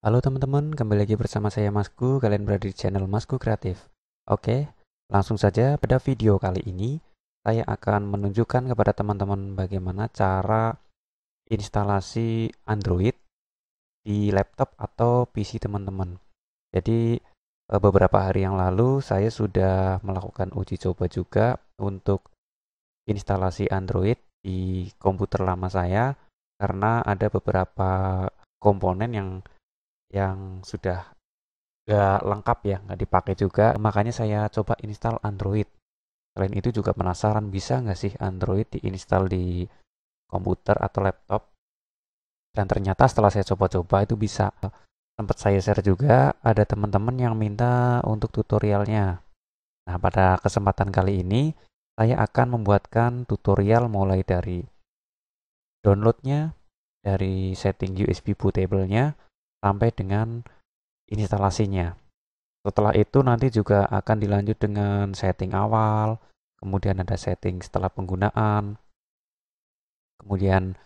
Halo teman-teman, kembali lagi bersama saya Masku. Kalian berada di channel Masku Kreatif. Oke, langsung saja pada video kali ini saya akan menunjukkan kepada teman-teman bagaimana cara instalasi Android di laptop atau PC teman-teman. Jadi eh, beberapa hari yang lalu saya sudah melakukan uji coba juga untuk instalasi Android di komputer lama saya karena ada beberapa komponen yang yang sudah gak lengkap ya, nggak dipakai juga. Makanya saya coba install Android. Selain itu juga penasaran bisa nggak sih Android diinstal di komputer atau laptop. Dan ternyata setelah saya coba-coba itu bisa. tempat saya share juga ada teman-teman yang minta untuk tutorialnya. Nah pada kesempatan kali ini saya akan membuatkan tutorial mulai dari downloadnya, dari setting USB bootable-nya, sampai dengan instalasinya. Setelah itu nanti juga akan dilanjut dengan setting awal, kemudian ada setting setelah penggunaan, kemudian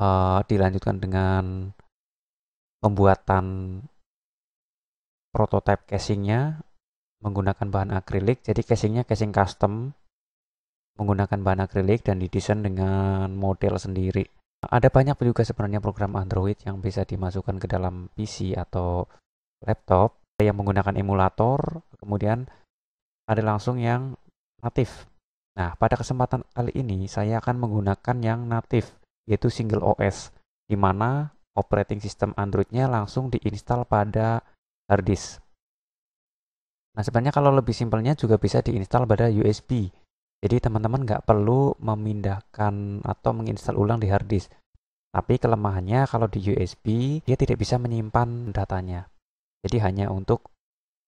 uh, dilanjutkan dengan pembuatan prototipe casingnya menggunakan bahan akrilik. Jadi casingnya casing custom menggunakan bahan akrilik dan didesain dengan model sendiri. Ada banyak juga sebenarnya program Android yang bisa dimasukkan ke dalam PC atau laptop yang menggunakan emulator, kemudian ada langsung yang natif. Nah, pada kesempatan kali ini saya akan menggunakan yang natif, yaitu single OS, di mana operating system Android-nya langsung diinstal pada hard disk. Nah, sebenarnya kalau lebih simpelnya juga bisa diinstal pada USB jadi teman-teman nggak perlu memindahkan atau menginstal ulang di hard disk. Tapi kelemahannya kalau di USB dia tidak bisa menyimpan datanya. Jadi hanya untuk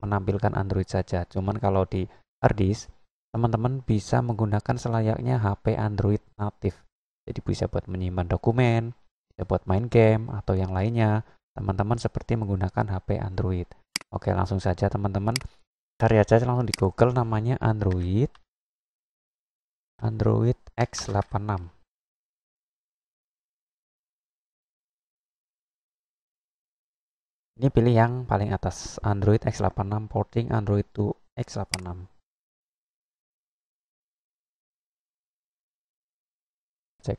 menampilkan Android saja. Cuman kalau di hard disk teman-teman bisa menggunakan selayaknya HP Android natif. Jadi bisa buat menyimpan dokumen, bisa buat main game atau yang lainnya. Teman-teman seperti menggunakan HP Android. Oke, langsung saja teman-teman cari aja langsung di Google namanya Android Android X86ini pilih yang paling atas Android X86 porting Android to X86 cek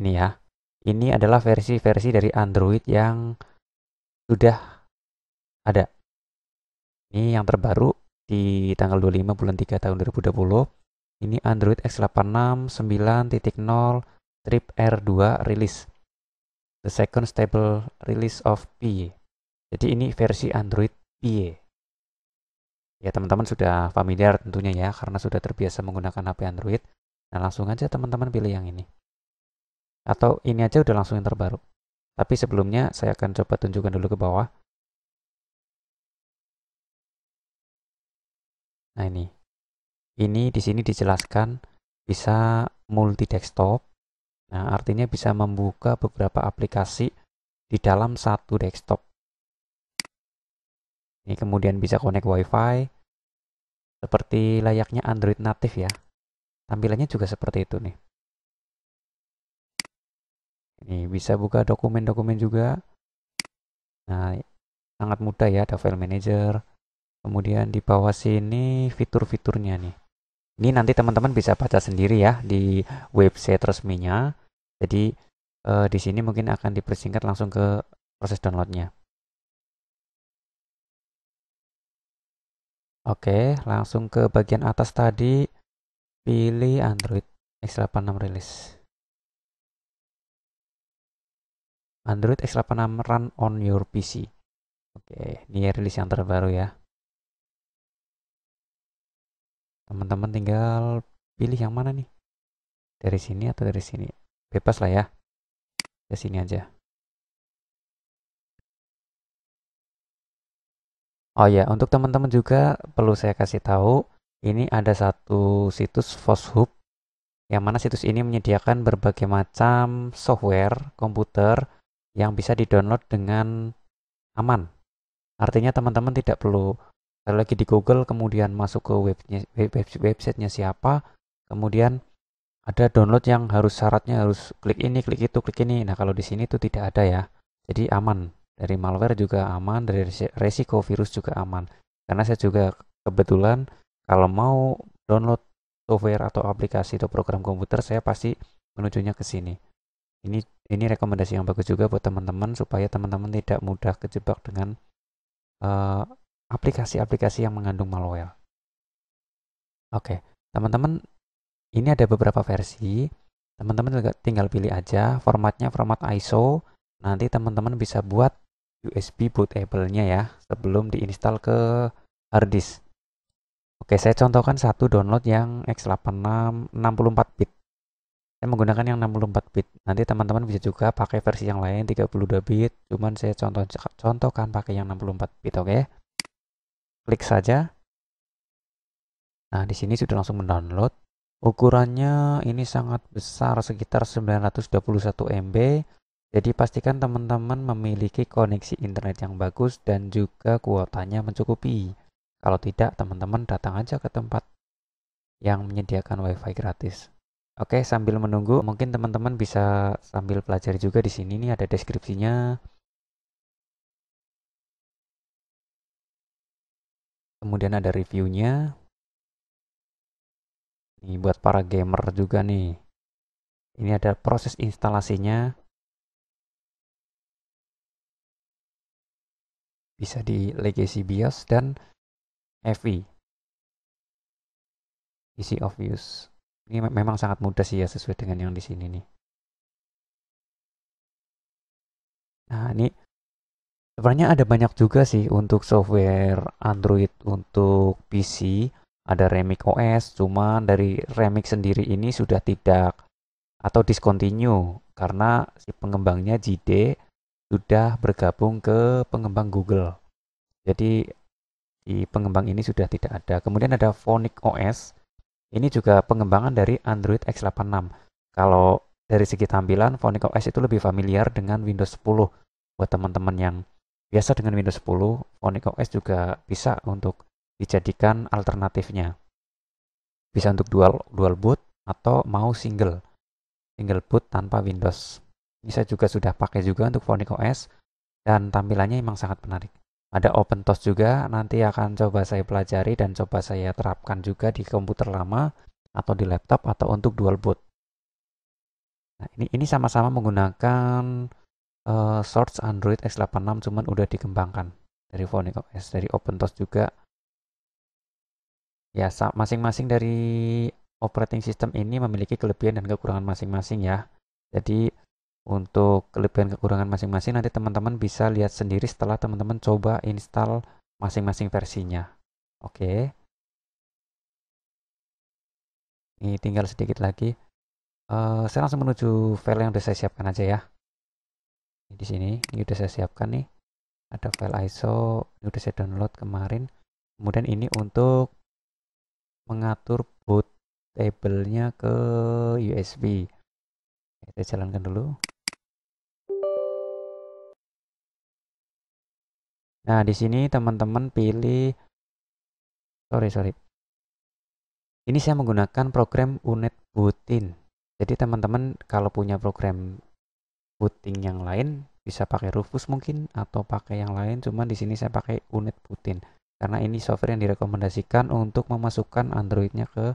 ini ya ini adalah versi-versi dari Android yang sudah ada. Ini yang terbaru di tanggal 25 bulan 3 tahun 2020. Ini Android X86 9.0 Trip R2 rilis. The second stable release of P Jadi ini versi Android P Ya teman-teman sudah familiar tentunya ya karena sudah terbiasa menggunakan HP Android. Nah langsung aja teman-teman pilih yang ini. Atau ini aja udah langsung yang terbaru. Tapi sebelumnya saya akan coba tunjukkan dulu ke bawah Nah ini, ini di sini dijelaskan bisa multi desktop. Nah artinya bisa membuka beberapa aplikasi di dalam satu desktop. Ini kemudian bisa connect WiFi seperti layaknya Android native ya. Tampilannya juga seperti itu nih. Ini bisa buka dokumen-dokumen juga. Nah, sangat mudah ya, ada file manager, Kemudian di bawah sini fitur-fiturnya nih. Ini nanti teman-teman bisa baca sendiri ya di website resminya. Jadi eh, di sini mungkin akan dipersingkat langsung ke proses downloadnya. Oke, langsung ke bagian atas tadi. Pilih Android X86 Release. Android X86 Run on your PC. Oke, ini rilis yang terbaru ya. teman-teman tinggal pilih yang mana nih dari sini atau dari sini bebas lah ya ke sini aja oh ya untuk teman-teman juga perlu saya kasih tahu ini ada satu situs Foshub yang mana situs ini menyediakan berbagai macam software komputer yang bisa didownload dengan aman. Artinya teman-teman tidak perlu sekali lagi di Google kemudian masuk ke webnya, web, web, websitenya siapa kemudian ada download yang harus syaratnya harus klik ini klik itu klik ini nah kalau di sini itu tidak ada ya jadi aman dari malware juga aman dari resiko virus juga aman karena saya juga kebetulan kalau mau download software atau aplikasi atau program komputer saya pasti menujunya ke sini ini ini rekomendasi yang bagus juga buat teman-teman supaya teman-teman tidak mudah kejebak dengan uh, aplikasi-aplikasi yang mengandung malware. Oke, teman-teman, ini ada beberapa versi. Teman-teman tinggal pilih aja formatnya format ISO. Nanti teman-teman bisa buat USB bootable-nya ya sebelum diinstal ke hard disk. Oke, saya contohkan satu download yang x86 64 bit. Saya menggunakan yang 64 bit. Nanti teman-teman bisa juga pakai versi yang lain 32 bit, cuman saya contoh contohkan pakai yang 64 bit, oke? Okay? klik saja. Nah, di sini sudah langsung mendownload. Ukurannya ini sangat besar, sekitar 921 MB. Jadi pastikan teman-teman memiliki koneksi internet yang bagus dan juga kuotanya mencukupi. Kalau tidak, teman-teman datang aja ke tempat yang menyediakan WiFi gratis. Oke, sambil menunggu, mungkin teman-teman bisa sambil pelajari juga di sini nih ada deskripsinya. kemudian ada reviewnya ini buat para gamer juga nih ini ada proses instalasinya bisa di legacy bios dan FI easy of use ini memang sangat mudah sih ya sesuai dengan yang di sini nih nah ini Sebenarnya ada banyak juga sih untuk software Android untuk PC, ada Remix OS, cuma dari Remix sendiri ini sudah tidak atau discontinue karena si pengembangnya JD sudah bergabung ke pengembang Google. Jadi di pengembang ini sudah tidak ada. Kemudian ada Phonic OS. Ini juga pengembangan dari Android X86. Kalau dari segi tampilan, Phonic OS itu lebih familiar dengan Windows 10 buat teman-teman yang biasa dengan Windows 10, Onyx OS juga bisa untuk dijadikan alternatifnya. Bisa untuk dual, dual boot atau mau single. Single boot tanpa Windows. Ini saya juga sudah pakai juga untuk Onyx OS dan tampilannya memang sangat menarik. Ada open toast juga, nanti akan coba saya pelajari dan coba saya terapkan juga di komputer lama atau di laptop atau untuk dual boot. Nah, ini ini sama-sama menggunakan uh, eh, source Android x86 cuman udah dikembangkan dari Phonic OS dari OpenTOS juga ya masing-masing dari operating system ini memiliki kelebihan dan kekurangan masing-masing ya jadi untuk kelebihan kekurangan masing-masing nanti teman-teman bisa lihat sendiri setelah teman-teman coba install masing-masing versinya oke ini tinggal sedikit lagi uh, saya langsung menuju file yang sudah saya siapkan aja ya ini di sini ini udah saya siapkan nih ada file ISO ini udah saya download kemarin kemudian ini untuk mengatur boot table-nya ke USB kita jalankan dulu nah di sini teman-teman pilih sorry sorry ini saya menggunakan program unit bootin jadi teman-teman kalau punya program puting yang lain bisa pakai Rufus mungkin atau pakai yang lain cuman di sini saya pakai unit Putin karena ini software yang direkomendasikan untuk memasukkan Androidnya ke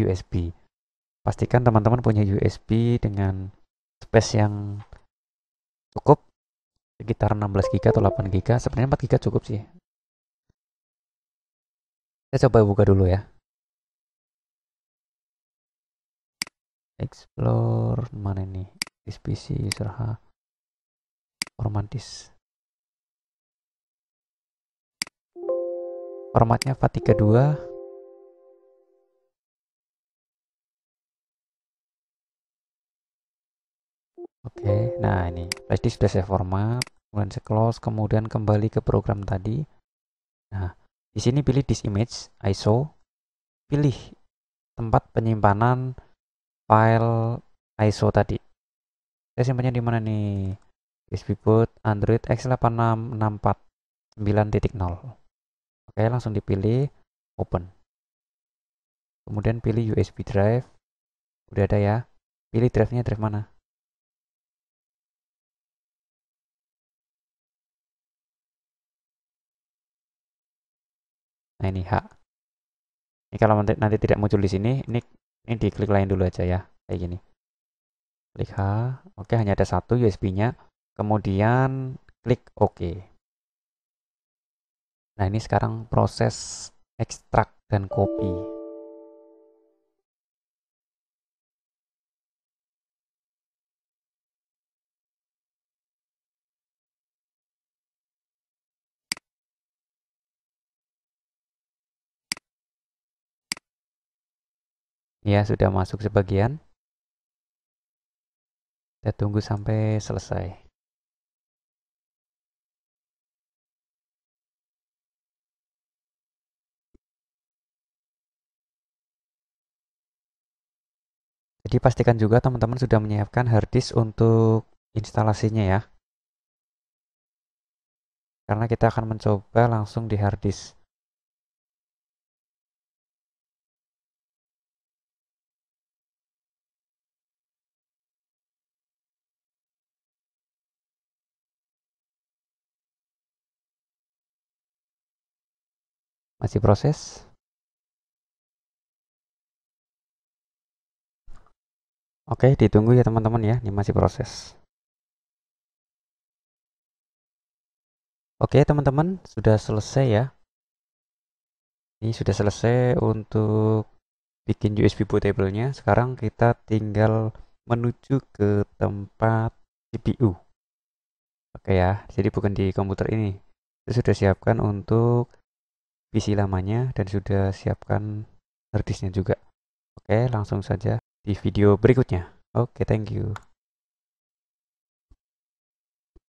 USB pastikan teman-teman punya USB dengan space yang cukup sekitar 16 GB atau 8 GB sebenarnya 4 GB cukup sih saya coba buka dulu ya explore mana ini this PC user romantis formatnya fat kedua Oke, okay, nah ini flashdisk sudah saya format, kemudian saya close, kemudian kembali ke program tadi. Nah, di sini pilih disk image, ISO, pilih tempat penyimpanan file ISO tadi saya simpannya di mana nih USB boot Android X8664 9.0 oke langsung dipilih open kemudian pilih USB drive udah ada ya pilih drive nya drive mana nah ini hak ini kalau nanti, nanti tidak muncul di sini ini ini diklik lain dulu aja ya kayak gini Klik H. Oke, hanya ada satu USB-nya. Kemudian klik OK. Nah, ini sekarang proses ekstrak dan copy. ya sudah masuk sebagian kita ya, tunggu sampai selesai. Jadi pastikan juga teman-teman sudah menyiapkan harddisk untuk instalasinya ya. Karena kita akan mencoba langsung di harddisk. masih proses oke ditunggu ya teman-teman ya ini masih proses oke teman-teman sudah selesai ya ini sudah selesai untuk bikin USB bootable nya sekarang kita tinggal menuju ke tempat CPU oke ya jadi bukan di komputer ini saya sudah siapkan untuk PC lamanya dan sudah siapkan harddisknya juga. Oke, langsung saja di video berikutnya. Oke, thank you.